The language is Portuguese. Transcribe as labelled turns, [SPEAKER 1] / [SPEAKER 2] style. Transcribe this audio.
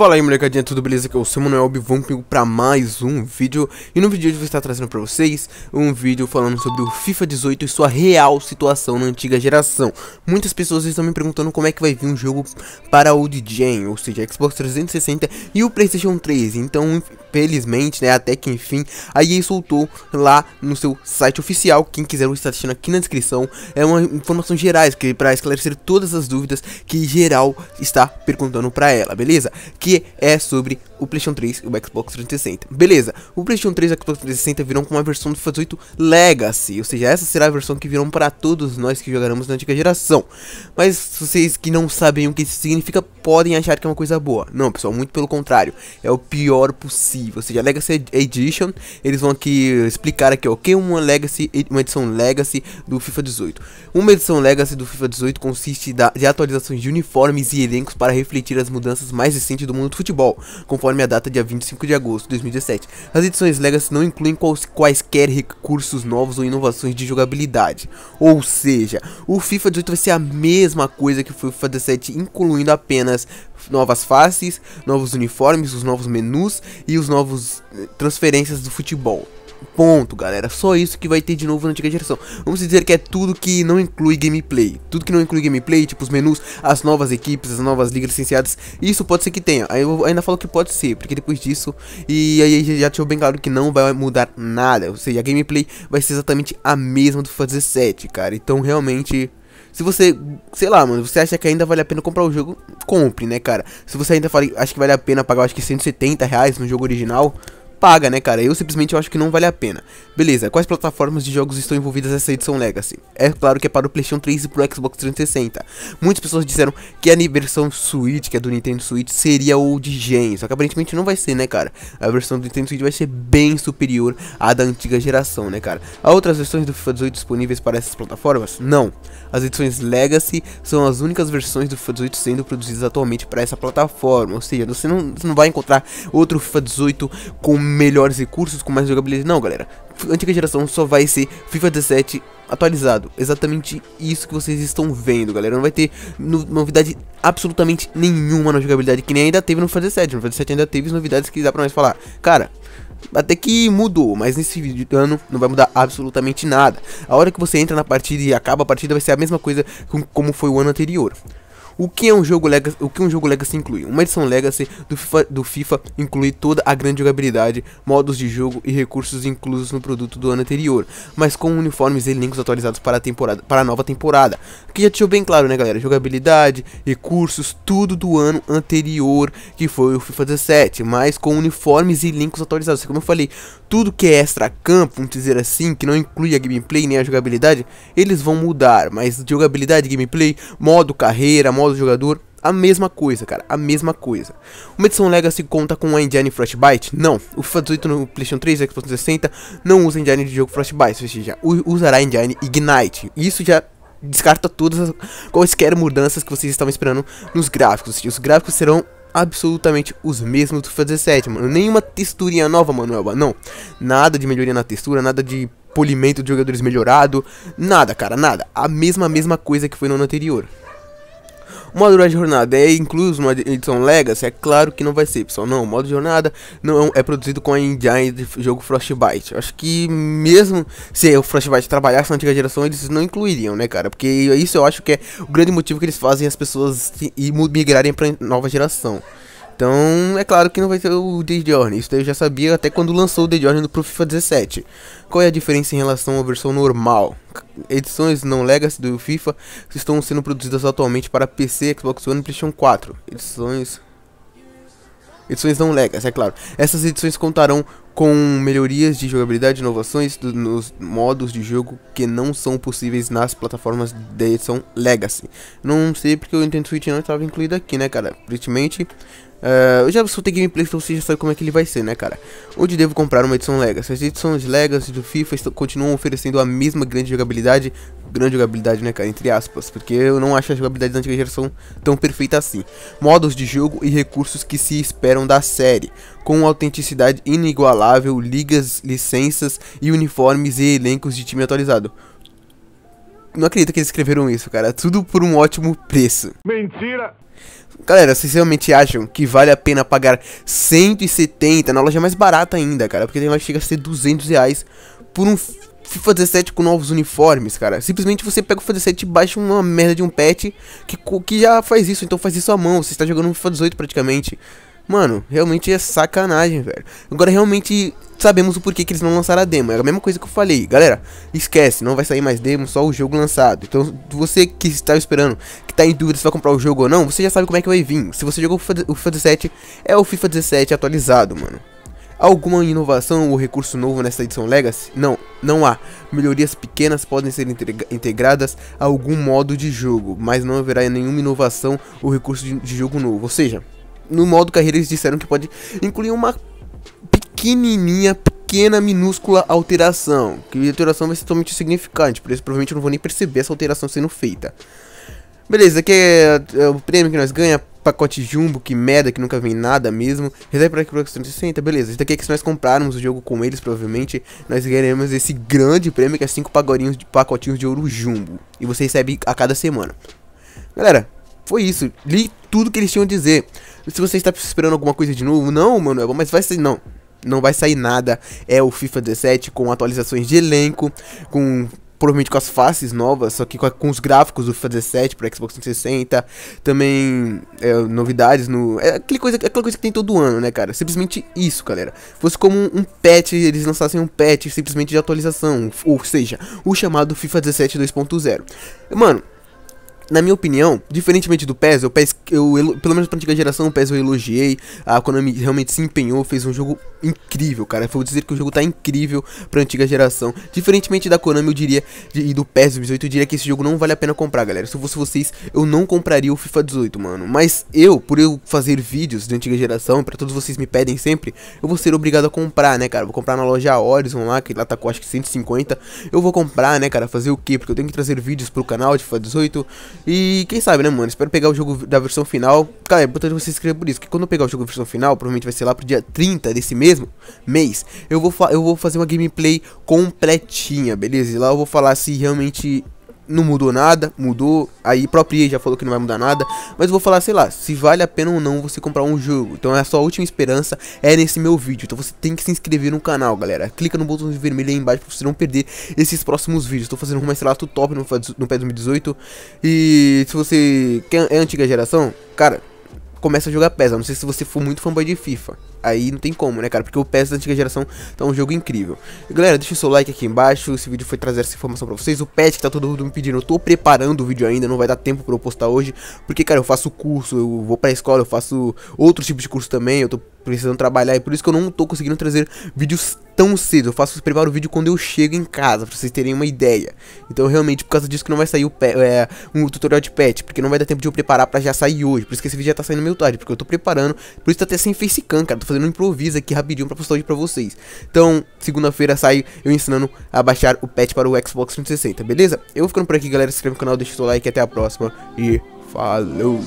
[SPEAKER 1] Fala aí molecadinha, tudo beleza? Aqui é o seu Manuel Bivão comigo pra mais um vídeo E no vídeo de hoje eu vou estar trazendo pra vocês um vídeo falando sobre o FIFA 18 e sua real situação na antiga geração Muitas pessoas estão me perguntando como é que vai vir um jogo para o DJ, ou seja, Xbox 360 e o Playstation 3 Então felizmente, né, até que enfim, a EA soltou lá no seu site oficial, quem quiser o está assistindo aqui na descrição, é uma informação gerais que para esclarecer todas as dúvidas que geral está perguntando para ela, beleza? Que é sobre o PlayStation 3 e o Xbox 360. Beleza, o PlayStation 3 e o Xbox 360 virão com uma versão do FIFA 18 Legacy, ou seja, essa será a versão que virão para todos nós que jogaremos na antiga geração. Mas vocês que não sabem o que isso significa podem achar que é uma coisa boa. Não, pessoal, muito pelo contrário, é o pior possível. Ou seja, a Legacy Edition, eles vão aqui explicar aqui, o que é uma Legacy, uma edição Legacy do FIFA 18. Uma edição Legacy do FIFA 18 consiste de atualizações de uniformes e elencos para refletir as mudanças mais recentes do mundo do futebol, conforme conforme a data dia 25 de agosto de 2017. As edições Legacy não incluem quaisquer recursos novos ou inovações de jogabilidade. Ou seja, o FIFA 18 vai ser a mesma coisa que o FIFA 17, incluindo apenas novas faces, novos uniformes, os novos menus e os novos eh, transferências do futebol. Ponto, galera. Só isso que vai ter de novo na antiga geração. Vamos dizer que é tudo que não inclui gameplay. Tudo que não inclui gameplay, tipo os menus, as novas equipes, as novas ligas licenciadas. Isso pode ser que tenha. Aí eu ainda falo que pode ser, porque depois disso. E aí já deixou bem claro que não vai mudar nada. Ou seja, a gameplay vai ser exatamente a mesma do FIFA 17, cara. Então realmente. Se você, sei lá, mano, você acha que ainda vale a pena comprar o jogo, compre, né, cara? Se você ainda fala, acha que vale a pena pagar, acho que 170 reais no jogo original, paga, né, cara? Eu simplesmente acho que não vale a pena. Beleza, quais plataformas de jogos estão envolvidas nessa edição Legacy? É claro que é para o PlayStation 3 e para o Xbox 360. Muitas pessoas disseram que a versão Switch, que é do Nintendo Switch, seria o de gen, só que aparentemente não vai ser, né, cara? A versão do Nintendo Switch vai ser bem superior à da antiga geração, né, cara? Há outras versões do FIFA 18 disponíveis para essas plataformas? Não. As edições Legacy são as únicas versões do FIFA 18 sendo produzidas atualmente para essa plataforma, ou seja, você não, você não vai encontrar outro FIFA 18 com melhores recursos, com mais jogabilidade. Não, galera. Antiga geração só vai ser FIFA 17 atualizado. Exatamente isso que vocês estão vendo, galera. Não vai ter novidade absolutamente nenhuma na jogabilidade, que nem ainda teve no FIFA 17. No FIFA 17 ainda teve as novidades que dá pra nós falar. Cara, até que mudou, mas nesse vídeo ano não vai mudar absolutamente nada. A hora que você entra na partida e acaba a partida vai ser a mesma coisa como foi o ano anterior. O que é um jogo Legacy, o que um jogo Legacy inclui? Uma edição Legacy do FIFA, do FIFA inclui toda a grande jogabilidade, modos de jogo e recursos inclusos no produto do ano anterior, mas com uniformes e links atualizados para a temporada, para a nova temporada. Que já deixou bem claro, né, galera? Jogabilidade, recursos, tudo do ano anterior, que foi o FIFA 17, mas com uniformes e links atualizados. Como eu falei, tudo que é extra campo, vamos dizer assim, que não inclui a gameplay nem a jogabilidade, eles vão mudar, mas jogabilidade, gameplay, modo carreira, modo do jogador, a mesma coisa, cara, a mesma coisa. Uma edição Legacy conta com a engine Frostbite? Não. O FIFA 18 no PlayStation 3 e Xbox 360 não usa engine de jogo Frostbite, ou seja, usará a engine Ignite. Isso já descarta todas as quaisquer mudanças que vocês estavam esperando nos gráficos. Os gráficos serão absolutamente os mesmos do FIFA 17, mano. Nenhuma texturinha nova, mano não. Nada de melhoria na textura, nada de polimento de jogadores melhorado, nada, cara, nada. A mesma mesma coisa que foi no ano anterior. O modo de jornada é incluso uma edição Legacy? É claro que não vai ser, pessoal. Não, o modo de jornada não é, é produzido com a engine de jogo Frostbite. acho que mesmo se o Frostbite trabalhasse na antiga geração, eles não incluiriam, né, cara? Porque isso eu acho que é o grande motivo que eles fazem as pessoas migrarem para nova geração. Então, é claro que não vai ter o The Journey. Isso daí eu já sabia até quando lançou o The Journey pro FIFA 17. Qual é a diferença em relação à versão normal? Edições não legacy do FIFA estão sendo produzidas atualmente para PC, Xbox One e PlayStation 4. Edições edições não Legacy é claro. Essas edições contarão com melhorias de jogabilidade, inovações do, nos modos de jogo que não são possíveis nas plataformas da edição Legacy. Não sei porque o Nintendo Switch não estava incluído aqui, né, cara? Aparentemente. Uh, eu já soltei gameplay, então você já sabe como é que ele vai ser, né, cara? Onde devo comprar uma edição Legacy? As edições Legacy do FIFA estão, continuam oferecendo a mesma grande jogabilidade, grande jogabilidade, né, cara, entre aspas, porque eu não acho a jogabilidade da antiga geração tão perfeita assim. Modos de jogo e recursos que se esperam da série, com autenticidade inigualável, ligas, licenças e uniformes e elencos de time atualizado não acredito que eles escreveram isso, cara. É tudo por um ótimo preço. Mentira! Galera, vocês realmente acham que vale a pena pagar 170 na loja mais barata ainda, cara? Porque tem mais chega a ser 200 reais por um FIFA 17 com novos uniformes, cara. Simplesmente você pega o FIFA 17 e baixa uma merda de um patch que, que já faz isso, então faz isso à mão. Você está jogando um FIFA 18 praticamente. Mano, realmente é sacanagem, velho. Agora, realmente, sabemos o porquê que eles não lançaram a demo. É a mesma coisa que eu falei, galera. Esquece, não vai sair mais demo, só o jogo lançado. Então, você que está esperando, que está em dúvida se vai comprar o jogo ou não, você já sabe como é que vai vir. Se você jogou o FIFA 17, é o FIFA 17 atualizado, mano. Alguma inovação ou recurso novo nessa edição Legacy? Não, não há. Melhorias pequenas podem ser integradas a algum modo de jogo, mas não haverá nenhuma inovação ou recurso de, de jogo novo. Ou seja, no modo carreira eles disseram que pode incluir uma pequenininha, pequena, minúscula alteração. Que a alteração vai ser totalmente significante, por isso provavelmente eu não vou nem perceber essa alteração sendo feita. Beleza, aqui é, é o prêmio que nós ganhamos pacote jumbo, que merda, que nunca vem nada mesmo. Reserve para Xbox 360, beleza. Isso daqui é que se nós comprarmos o jogo com eles, provavelmente, nós ganharemos esse grande prêmio, que é 5 pagodinhos de pacotinhos de ouro jumbo. E você recebe a cada semana. Galera, foi isso. Li tudo que eles tinham a dizer se você está esperando alguma coisa de novo, não, mano, é mas vai ser, não. Não vai sair nada. É o FIFA 17 com atualizações de elenco, com provavelmente com as faces novas, só que com, com os gráficos do FIFA 17 para Xbox 360, também é, novidades no. É aquela coisa, é aquela coisa que tem todo ano, né, cara? Simplesmente isso, galera. Fosse como um, um patch, eles lançassem um patch simplesmente de atualização, ou seja, o chamado FIFA 17 2.0. Mano. Na minha opinião, diferentemente do PES, o PES eu pelo menos pra antiga geração, o PES eu elogiei. A Konami realmente se empenhou, fez um jogo incrível, cara. Vou dizer que o jogo tá incrível pra antiga geração. Diferentemente da Konami, eu diria, e do PES 18, eu diria que esse jogo não vale a pena comprar, galera. Se eu fosse vocês, eu não compraria o FIFA 18, mano. Mas eu, por eu fazer vídeos de antiga geração, pra todos vocês me pedem sempre, eu vou ser obrigado a comprar, né, cara? Vou comprar na loja Horizon lá, que lá tá com acho que 150. Eu vou comprar, né, cara? Fazer o quê? Porque eu tenho que trazer vídeos pro canal de FIFA 18. E quem sabe, né, mano? Espero pegar o jogo da versão versão final. Cara, é importante você se inscrever por isso, que quando eu pegar o jogo versão final, provavelmente vai ser lá pro dia 30 desse mesmo mês, eu vou, eu vou fazer uma gameplay completinha, beleza? E lá eu vou falar se realmente não mudou nada, mudou, aí própria já falou que não vai mudar nada, mas vou falar, sei lá, se vale a pena ou não você comprar um jogo. Então é a sua última esperança é nesse meu vídeo. Então você tem que se inscrever no canal, galera. Clica no botão vermelho aí embaixo para você não perder esses próximos vídeos. Estou fazendo um mestrado top no, no PES 2018 e se você quer, é antiga geração, cara, começa a jogar PES. não sei se você for muito fanboy de FIFA aí não tem como, né, cara? Porque o PES da antiga geração tá um jogo incrível. Galera, deixa o seu like aqui embaixo. Esse vídeo foi trazer essa informação pra vocês. O patch que tá todo mundo me pedindo, eu tô preparando o vídeo ainda, não vai dar tempo pra eu postar hoje. Porque, cara, eu faço curso, eu vou pra escola, eu faço outro tipo de curso também, eu tô precisando trabalhar e por isso que eu não tô conseguindo trazer vídeos tão cedo. Eu faço preparar o vídeo quando eu chego em casa, pra vocês terem uma ideia. Então, realmente, por causa disso que não vai sair o é, um tutorial de patch porque não vai dar tempo de eu preparar pra já sair hoje. Por isso que esse vídeo já tá saindo meio tarde, porque eu tô preparando. Por isso tá até sem facecam, cara. Tô fazendo um improviso aqui rapidinho pra postar hoje pra vocês. Então, segunda-feira sai eu ensinando a baixar o patch para o Xbox 360, beleza? Eu vou ficando por aqui, galera. Se inscreve no canal, deixa o seu like. Até a próxima e falou!